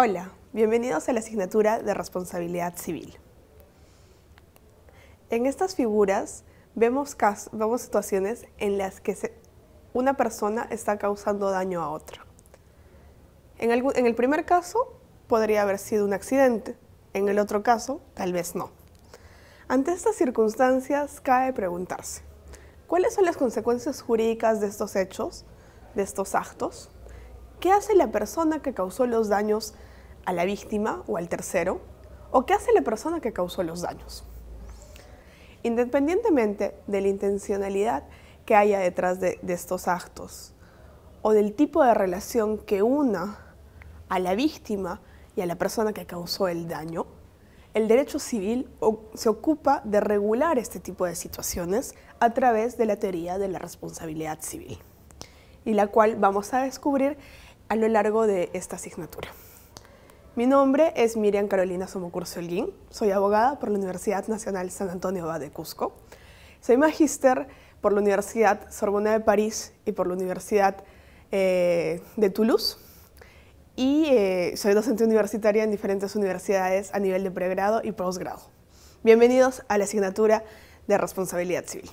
Hola, bienvenidos a la asignatura de responsabilidad civil. En estas figuras vemos, vemos situaciones en las que una persona está causando daño a otra. En el, primer caso podría haber sido un accidente, en el otro caso tal vez no. Ante estas circunstancias cabe preguntarse, ¿cuáles son las consecuencias jurídicas de estos hechos, de estos actos? ¿Qué hace la persona que causó los daños a la víctima o al tercero? ¿O qué hace la persona que causó los daños? Independientemente de la intencionalidad que haya detrás de, estos actos o del tipo de relación que una a la víctima y a la persona que causó el daño, el derecho civil se ocupa de regular este tipo de situaciones a través de la teoría de la responsabilidad civil, y la cual vamos a descubrir a lo largo de esta asignatura. Mi nombre es Miriam Carolina Somocurcio Holguín, soy abogada por la Universidad Nacional San Antonio de Cusco, soy magíster por la Universidad Sorbona de París y por la Universidad eh, de Toulouse y eh, soy docente universitaria en diferentes universidades a nivel de pregrado y posgrado. Bienvenidos a la asignatura de responsabilidad civil.